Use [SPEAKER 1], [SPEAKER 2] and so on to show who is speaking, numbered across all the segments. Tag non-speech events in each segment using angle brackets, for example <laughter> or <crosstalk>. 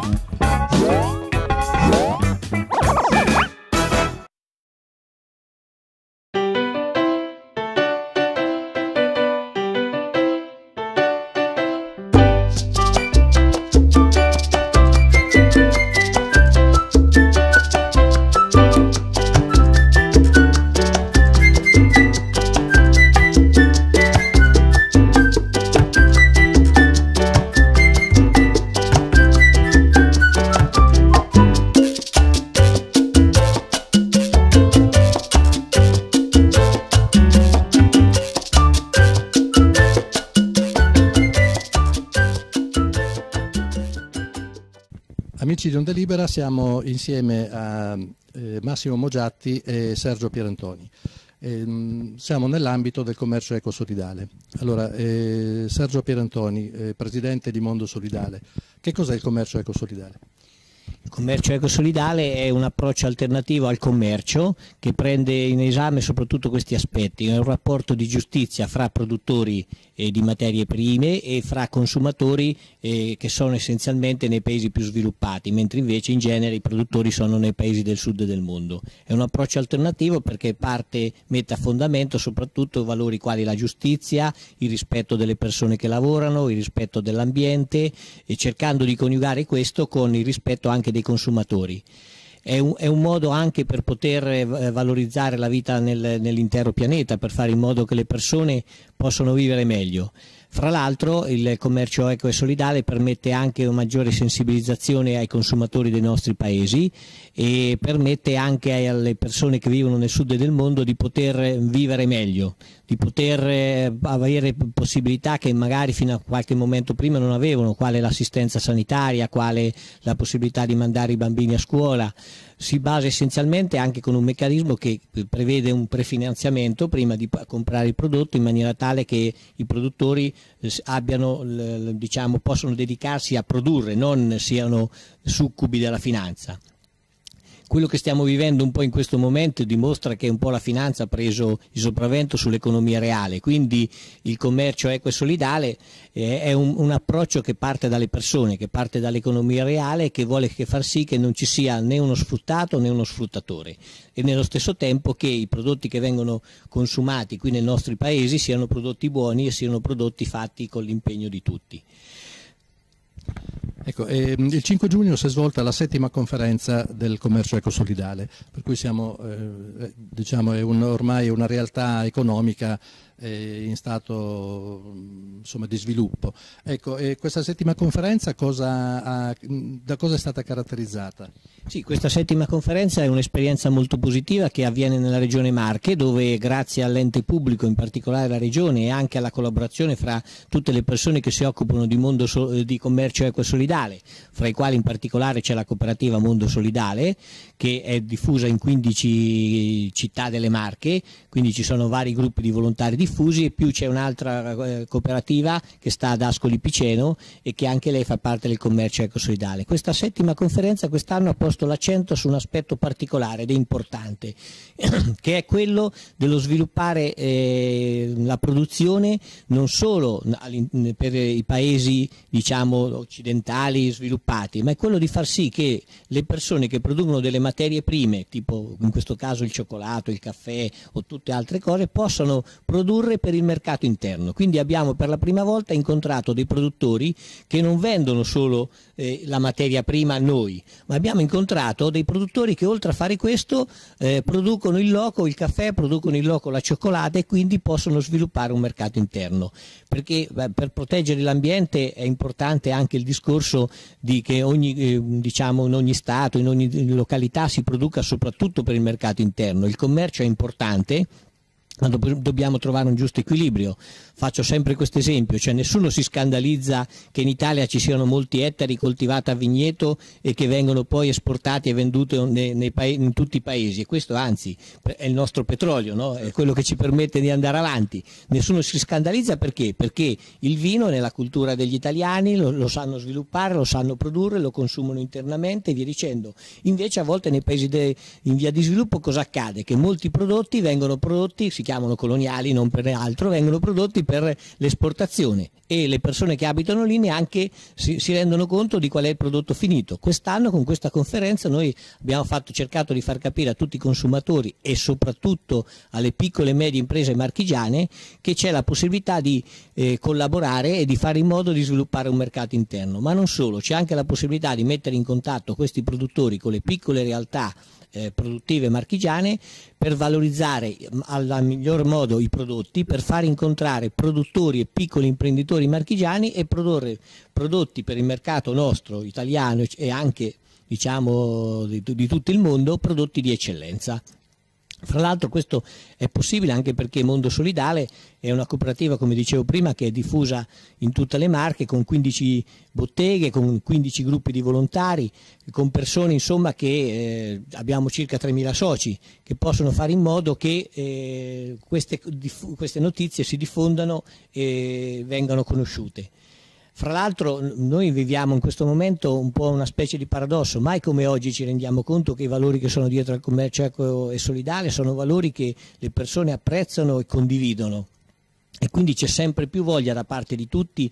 [SPEAKER 1] Thank you.
[SPEAKER 2] Decision Delibera siamo insieme a eh, Massimo Mogiatti e Sergio Pierantoni. Eh, siamo nell'ambito del commercio ecosolidale. Allora, eh, Sergio Pierantoni, eh, presidente di Mondo Solidale, che cos'è il commercio ecosolidale?
[SPEAKER 3] Il commercio ecosolidale è un approccio alternativo al commercio che prende in esame soprattutto questi aspetti, è un rapporto di giustizia fra produttori eh, di materie prime e fra consumatori eh, che sono essenzialmente nei paesi più sviluppati, mentre invece in genere i produttori sono nei paesi del sud del mondo. È un approccio alternativo perché parte, mette a fondamento soprattutto valori quali la giustizia, il rispetto delle persone che lavorano, il rispetto dell'ambiente e cercando di coniugare questo con il rispetto anche anche dei consumatori. È un, è un, modo anche per poter eh, valorizzare la vita nel, nell'intero pianeta, per fare in modo che le persone possano vivere meglio. Fra l'altro il commercio eco e solidale permette anche una maggiore sensibilizzazione ai consumatori dei nostri paesi e permette anche alle persone che vivono nel sud del mondo di poter vivere meglio, di poter eh, avere possibilità che magari fino a qualche momento prima non avevano, quale l'assistenza sanitaria, quale la possibilità di mandare i bambini a scuola si basa essenzialmente anche con un meccanismo che prevede un prefinanziamento prima di comprare il prodotto in maniera tale che i produttori eh, abbiano, diciamo, possono dedicarsi a produrre, non siano succubi della finanza quello che stiamo vivendo un po' in questo momento dimostra che un po' la finanza ha preso il sopravvento sull'economia reale, quindi il commercio equo e solidale eh, è un, un approccio che parte dalle persone, che parte dall'economia reale e che vuole che far sì che non ci sia né uno sfruttato né uno sfruttatore e nello stesso tempo che i prodotti che vengono consumati qui nei nostri paesi siano prodotti buoni e siano prodotti fatti con l'impegno di tutti.
[SPEAKER 2] Ecco, ehm, il 5 giugno si è svolta la settima conferenza del commercio ecosolidale, per cui siamo, eh, diciamo, è un, ormai una realtà economica eh, in stato insomma, di sviluppo. Ecco, questa settima conferenza cosa ha, da cosa è stata caratterizzata?
[SPEAKER 3] Sì, questa settima conferenza è un'esperienza molto positiva che avviene nella regione Marche dove grazie all'ente pubblico, in particolare la regione e anche alla collaborazione fra tutte le persone che si occupano di, mondo so eh, di commercio equo solidale, fra i quali in particolare c'è la cooperativa Mondo Solidale che è diffusa in 15 città delle Marche, quindi ci sono vari gruppi di volontari diffusi e più c'è un'altra eh, cooperativa che sta ad Ascoli Piceno e che anche lei fa parte del commercio eco solidale. Questa settima conferenza quest'anno ha posto posto l'accento su un aspetto particolare ed importante, <clears throat> che è quello dello sviluppare eh, la produzione non solo per i paesi diciamo, occidentali sviluppati, ma è quello di far sì che le persone che producono delle materie prime, tipo in questo caso il cioccolato, il caffè o tutte altre cose, possano produrre per il mercato interno. Quindi abbiamo per la prima volta incontrato dei produttori che non vendono solo eh, la materia prima a noi, ma abbiamo incontrato incontrato dei produttori che oltre a fare questo eh, producono in loco il caffè, producono in loco la cioccolata e quindi possono sviluppare un mercato interno. Perché beh, per proteggere l'ambiente è importante anche il discorso di che ogni, eh, diciamo, in ogni stato, in ogni località si produca soprattutto per il mercato interno. Il commercio è importante ma do dobbiamo trovare un giusto equilibrio. Faccio sempre questo esempio, cioè nessuno si scandalizza che in Italia ci siano molti ettari coltivati a vigneto e che vengono poi esportati e venduti in tutti i paesi. E questo anzi è il nostro petrolio, no? è quello che ci permette di andare avanti. Nessuno si scandalizza perché? Perché il vino è nella cultura degli italiani, lo, lo sanno sviluppare, lo sanno produrre, lo consumano internamente e via dicendo. Invece a volte nei paesi in via di sviluppo cosa accade? Che molti prodotti vengono prodotti, si chiama chiamano coloniali, non per altro, vengono prodotti per l'esportazione e le persone che abitano lì neanche si, si rendono conto di qual è il prodotto finito. Quest'anno con questa conferenza noi abbiamo fatto, cercato di far capire a tutti i consumatori e soprattutto alle piccole e medie imprese marchigiane che c'è la possibilità di eh, collaborare e di fare in modo di sviluppare un mercato interno, ma non solo, c'è anche la possibilità di mettere in contatto questi produttori con le piccole realtà eh, produttive marchigiane per valorizzare mm, al miglior modo i prodotti, per far incontrare produttori e piccoli imprenditori marchigiani e produrre prodotti per il mercato nostro, italiano e anche diciamo, di, di tutto il mondo, prodotti di eccellenza. Fra l'altro questo è possibile anche perché Mondo Solidale è una cooperativa, come dicevo prima, che è diffusa in tutte le marche, con 15 botteghe, con 15 gruppi di volontari, con persone insomma, che eh, abbiamo circa 3.000 soci, che possono fare in modo che eh, queste, queste, notizie si diffondano e vengano conosciute. Fra l'altro noi viviamo in questo momento un po' una specie di paradosso, mai come oggi ci rendiamo conto che i valori che sono dietro al commercio eco e solidale sono valori che le persone apprezzano e condividono e quindi c'è sempre più voglia da parte di tutti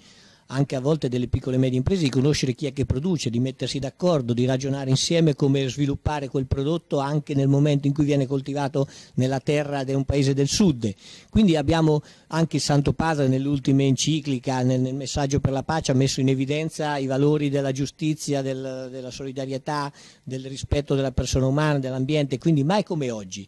[SPEAKER 3] anche a volte delle piccole e medie imprese, di conoscere chi è che produce, di mettersi d'accordo, di ragionare insieme come sviluppare quel prodotto anche nel momento in cui viene coltivato nella terra di un paese del sud. Quindi abbiamo anche il Santo Padre nell'ultima enciclica, nel, nel, messaggio per la pace, ha messo in evidenza i valori della giustizia, del, della solidarietà, del rispetto della persona umana, dell'ambiente, quindi mai come oggi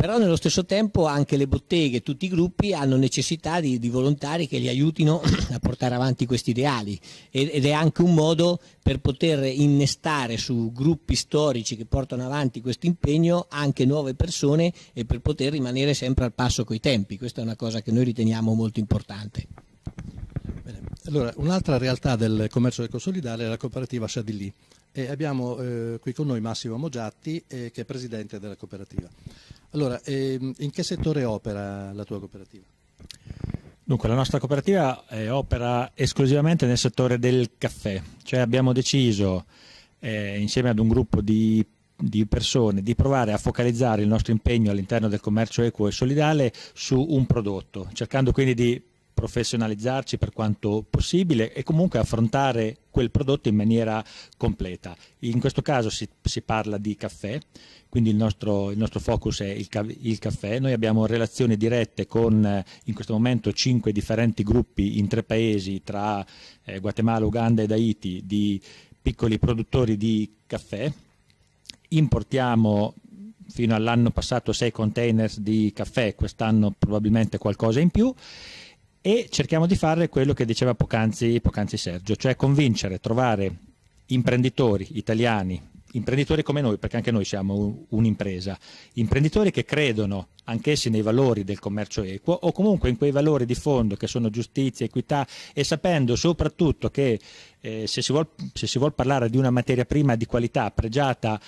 [SPEAKER 3] però nello stesso tempo anche le botteghe, tutti i gruppi hanno necessità di, di volontari che li aiutino <clears throat> a portare avanti questi ideali ed, ed è anche un modo per poter innestare su gruppi storici che portano avanti questo impegno anche nuove persone e per poter rimanere sempre al passo coi tempi, questa è una cosa che noi riteniamo molto importante.
[SPEAKER 2] Allora, un'altra realtà del commercio ecosolidale è la cooperativa Sadillì e abbiamo eh, qui con noi Massimo Mogiatti eh, che è presidente della cooperativa. Allora, ehm, in che settore opera la tua cooperativa?
[SPEAKER 1] Dunque, la nostra cooperativa eh, opera esclusivamente nel settore del caffè, cioè abbiamo deciso eh, insieme ad un gruppo di, di, persone di provare a focalizzare il nostro impegno all'interno del commercio equo e solidale su un prodotto, cercando quindi di professionalizzarci per quanto possibile e comunque affrontare quel prodotto in maniera completa. In questo caso si, si parla di caffè, quindi il nostro, il nostro focus è il, il, caffè. Noi abbiamo relazioni dirette con eh, in questo momento cinque differenti gruppi in tre paesi tra eh, Guatemala, Uganda ed Haiti di piccoli produttori di caffè. Importiamo fino all'anno passato sei container di caffè, quest'anno probabilmente qualcosa in più e cerchiamo di fare quello che diceva poc'anzi, poc'anzi Sergio, cioè convincere, trovare imprenditori italiani, imprenditori come noi, perché anche noi siamo un'impresa, imprenditori che credono anch'essi nei valori del commercio equo o comunque in quei valori di fondo che sono giustizia, equità e sapendo soprattutto che eh, se, si vuol, se si vuol parlare di una materia prima di qualità pregiata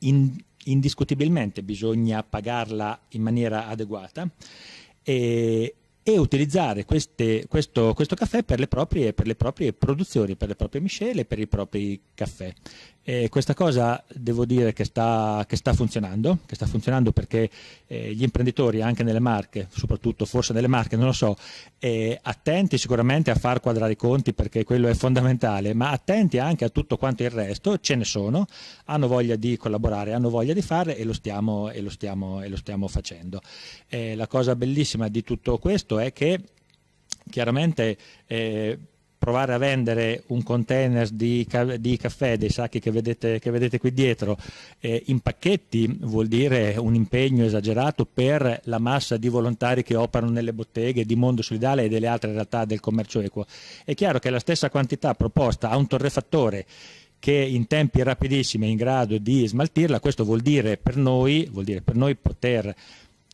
[SPEAKER 1] in, indiscutibilmente bisogna pagarla in maniera adeguata. E, e utilizzare queste, questo, questo, caffè per le, proprie, per le, proprie, produzioni, per le proprie miscele, per i propri caffè. Eh, questa cosa devo dire che sta, che sta, funzionando, che sta funzionando perché eh, gli imprenditori anche nelle marche, soprattutto forse nelle marche, non lo so, eh, attenti sicuramente a far quadrare i conti perché quello è fondamentale, ma attenti anche a tutto quanto il resto, ce ne sono, hanno voglia di collaborare, hanno voglia di fare e lo stiamo, e lo stiamo, e lo stiamo facendo. Eh, la cosa bellissima di tutto questo è che chiaramente eh, provare a vendere un container di, ca- di caffè, dei sacchi che vedete, che vedete qui dietro, eh, in pacchetti vuol dire un impegno esagerato per la massa di volontari che operano nelle botteghe di Mondo Solidale e delle altre realtà del commercio equo. È chiaro che la stessa quantità proposta a un torrefattore che in tempi rapidissimi è in grado di smaltirla, questo vuol dire per noi, dire per noi poter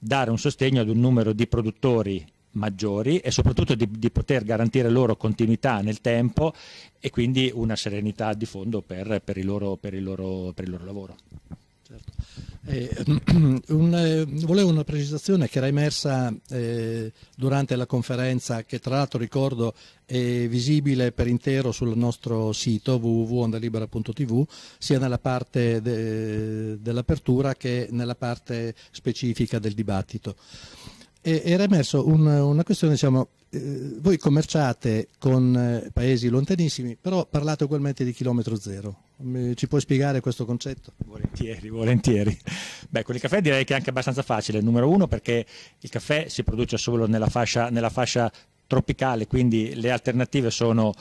[SPEAKER 1] dare un sostegno ad un numero di produttori maggiori e soprattutto di, di, poter garantire loro continuità nel tempo e quindi una serenità di fondo per, per, il, loro, per, il, loro, per il, loro, lavoro.
[SPEAKER 2] Certo. Eh, <clears throat> un, eh, volevo una precisazione che era emersa eh, durante la conferenza che tra l'altro ricordo è visibile per intero sul nostro sito www.ondalibera.tv sia nella parte de, dell'apertura che nella parte specifica del dibattito era emerso un, una questione, diciamo, eh, voi commerciate con eh, paesi lontanissimi, però parlate ugualmente di chilometro zero. Ci puoi spiegare questo concetto?
[SPEAKER 1] Volentieri, volentieri. Beh, con il caffè direi che è anche abbastanza facile. Numero uno, perché il caffè si produce solo nella fascia, nella fascia tropicale, quindi le alternative sono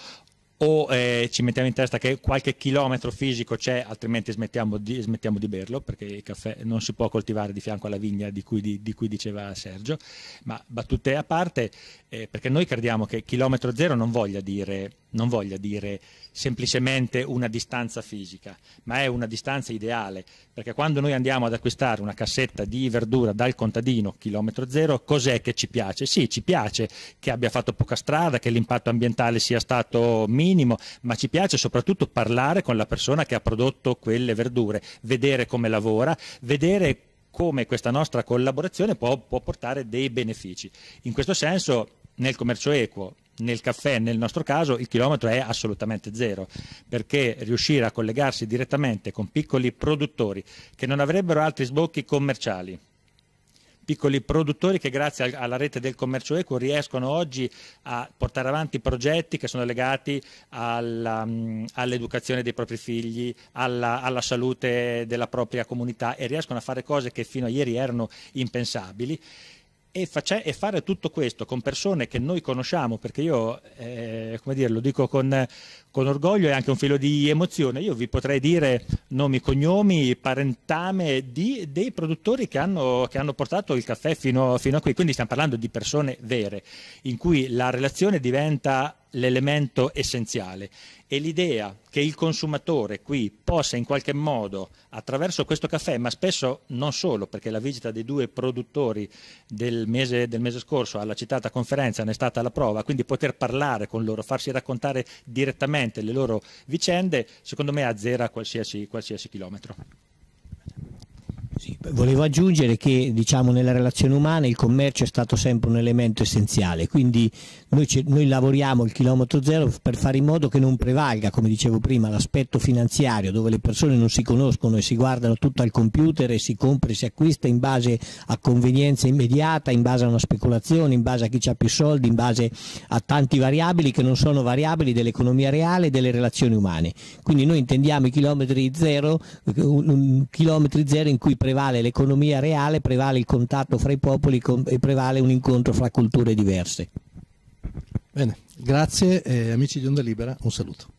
[SPEAKER 1] o eh, ci mettiamo in testa che qualche chilometro fisico c'è, altrimenti smettiamo di, smettiamo di, berlo, perché il caffè non si può coltivare di fianco alla vigna di cui, di, di cui diceva Sergio. Ma battute a parte, eh, perché noi crediamo che chilometro zero non voglia dire, non voglia dire semplicemente una distanza fisica, ma è una distanza ideale, perché quando noi andiamo ad acquistare una cassetta di verdura dal contadino, chilometro zero, cos'è che ci piace? Sì, ci piace che abbia fatto poca strada, che l'impatto ambientale sia stato minimo, ma ci piace soprattutto parlare con la persona che ha prodotto quelle verdure, vedere come lavora, vedere come questa nostra collaborazione può, può portare dei benefici. In questo senso nel commercio equo nel caffè, nel nostro caso, il chilometro è assolutamente zero, perché riuscire a collegarsi direttamente con piccoli produttori che non avrebbero altri sbocchi commerciali, piccoli produttori che grazie alla rete del commercio eco riescono oggi a portare avanti progetti che sono legati mm, all'educazione all dei propri figli, alla, alla, salute della propria comunità e riescono a fare cose che fino a ieri erano impensabili e, face- e, fare tutto questo con persone che noi conosciamo, perché io, eh, come dire, lo dico con, con, orgoglio e anche un filo di emozione, io vi potrei dire nomi, cognomi, parentame di, dei produttori che hanno, che hanno, portato il caffè fino, fino a qui, quindi stiamo parlando di persone vere, in cui la relazione diventa l'elemento essenziale e l'idea che il consumatore qui possa in qualche modo attraverso questo caffè, ma spesso non solo, perché la visita dei due produttori del mese, del mese scorso alla citata conferenza ne è stata la prova, quindi poter parlare con loro, farsi raccontare direttamente le loro vicende, secondo me azzera qualsiasi, qualsiasi chilometro.
[SPEAKER 3] Sì, volevo aggiungere che diciamo, nella relazione umana il commercio è stato sempre un elemento essenziale, quindi noi, ci, noi lavoriamo il chilometro zero per fare in modo che non prevalga, come dicevo prima, l'aspetto finanziario dove le persone non si conoscono e si guardano tutto al computer e si compra e si acquista in base a convenienza immediata, in base a una speculazione, in base a chi ha più soldi, in base a tanti variabili che non sono variabili dell'economia reale e delle relazioni umane. Quindi noi intendiamo i chilometri zero, chilometri zero in cui prevale l'economia reale, prevale il contatto fra i popoli e prevale un incontro fra culture diverse. Bene, grazie eh, amici di Onda Libera, un saluto.